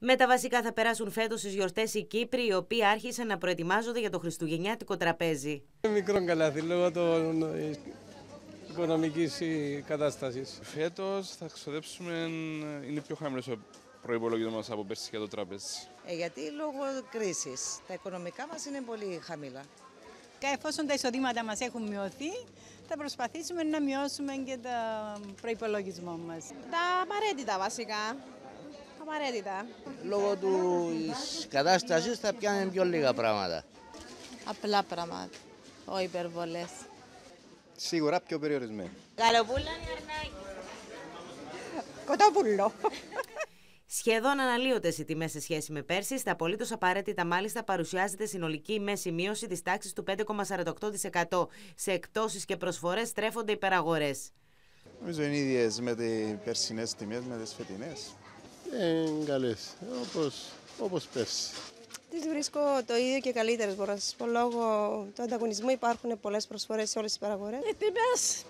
Με τα βασικά θα περάσουν φέτος στις γιορτές οι Κύπροι, οι οποίοι άρχισαν να προετοιμάζονται για το Χριστουγεννιάτικο τραπέζι. Ε, Μικρό καλάθι λόγω των ε, οικονομικής ε, κατάστασης. Φέτος θα ξοδέψουμε, είναι πιο χαμηλός ο προπολογισμό μας από πέρσι για το τραπέζι. Ε, γιατί λόγω κρίσης τα οικονομικά μας είναι πολύ χαμηλά. Και εφόσον τα εισοδήματα μας έχουν μειωθεί, θα προσπαθήσουμε να μειώσουμε και το προπολογισμό μας. Τα απαραίτητα βασικά. Απαραίτητα. Λόγω της κατάστασης θα πιάνουν πιο λίγα πράγματα. Απλά πράγματα. Όχι υπερβολές. Σίγουρα πιο περιορισμένοι. Καλοπούλα ή αρνάκι. Κοτόπουλο. Σχεδόν αναλύονται οι τιμές σε σχέση με πέρσι. Στα απολύτως απαραίτητα, μάλιστα, παρουσιάζεται συνολική μέση μείωση της τάξης του 5,48%. Σε εκτόσει και προσφορές στρέφονται υπεραγορές. Νομίζω είναι ίδιες με τις περσινές τιμές, με τις φετινές είναι καλές, όπως, όπως πες. Τις βρίσκω το ίδιο και καλύτερες μπορώ να σας πω. Λόγω του ανταγωνισμού υπάρχουν πολλές προσφορές σε όλες τις παραγορές. Οι ε, τιμές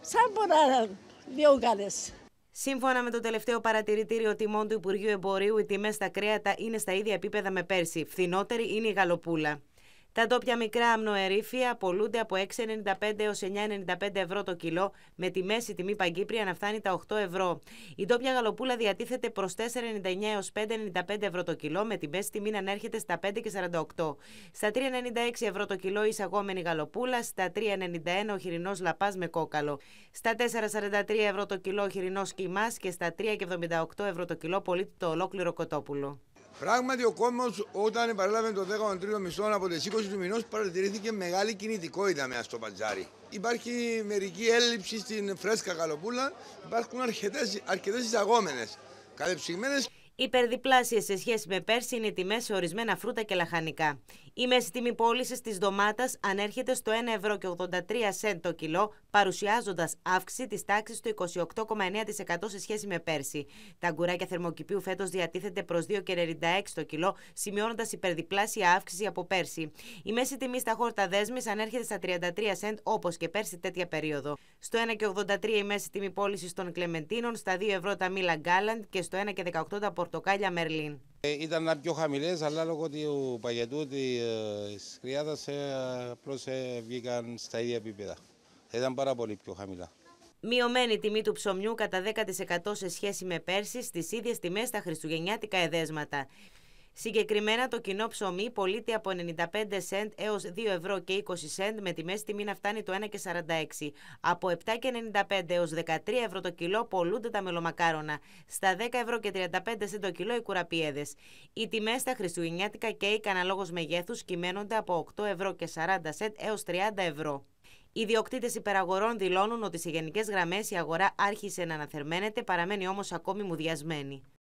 σαν πολλά δύο καλές. Σύμφωνα με το τελευταίο παρατηρητήριο τιμών του Υπουργείου Εμπορίου, οι τιμές στα κρέατα είναι στα ίδια επίπεδα με πέρσι. Φθηνότερη είναι η γαλοπούλα. Τα ντόπια μικρά αμνοερήφια πολλούνται από 6,95 έως 9,95 ευρώ το κιλό, με τη μέση τιμή παγκύπρια να φτάνει τα 8 ευρώ. Η ντόπια γαλοπούλα διατίθεται προς 4,99 έως 5,95 ευρώ το κιλό, με τη μέση τιμή να ανέρχεται στα 5,48. Στα 3,96 ευρώ το κιλό η εισαγόμενη γαλοπούλα, στα 3,91 ο χοιρινός λαπάς με κόκαλο. Στα 4,43 ευρώ το κιλό ο χοιρινός κοιμάς και στα 3,78 ευρώ το κιλό το ολόκληρο κοτόπουλο. Πράγματι, ο κόσμος όταν παρέλαβε το 13ο μισθό από τις 20 του μηνός παρατηρήθηκε μεγάλη κινητικότητα μέσα στο παντζάρι. Υπάρχει μερική έλλειψη στην φρέσκα καλοπούλα, υπάρχουν αρκετές εισαγόμενε. Κατεψυγμένε. Υπερδιπλάσιες σε σχέση με πέρσι είναι οι τιμές σε ορισμένα φρούτα και λαχανικά. Η μέση τιμή πώλησης της ντομάτας ανέρχεται στο 1,83 ευρώ το κιλό, παρουσιάζοντας αύξηση της τάξης του 28,9% σε σχέση με πέρσι. Τα αγκουράκια θερμοκηπίου φέτος διατίθεται προς 2,96 το κιλό, σημειώνοντας υπερδιπλάσια αύξηση από πέρσι. Η μέση τιμή στα χόρτα δέσμης ανέρχεται στα 33 σεντ όπως και πέρσι τέτοια περίοδο. Στο 1,83 η μέση τιμή πώλησης των κλεμεντίνων, στα 2 ευρώ τα μήλα γκάλαντ και στο 1,18 τα πορτοκάλια μερλίν. Ε, ήταν πιο χαμηλές, αλλά λόγω του παγετού της ε, χρειάδα ε, απλώς βγήκαν στα ίδια επίπεδα. Ήταν πάρα πολύ πιο χαμηλά. Μειωμένη τιμή του ψωμιού κατά 10% σε σχέση με πέρσι στις ίδιες τιμές στα χριστουγεννιάτικα εδέσματα. Συγκεκριμένα το κοινό ψωμί πωλείται από 95 σέντ έως 2 ευρώ και 20 με τιμές τιμή να φτάνει το 1,46. Από 7,95 έως 13 ευρώ το κιλό πολλούνται τα μελομακάρονα. Στα 10 ευρώ και 35 cent το κιλό οι κουραπιέδες. Οι τιμές στα χριστουγεννιάτικα κέικ αναλόγως μεγέθους κυμαίνονται από 8 ευρώ και 40 έως 30 ευρώ. Οι διοκτήτες υπεραγορών δηλώνουν ότι σε γενικές γραμμές η αγορά άρχισε να αναθερμαίνεται, παραμένει όμως ακόμη μουδιασμένη.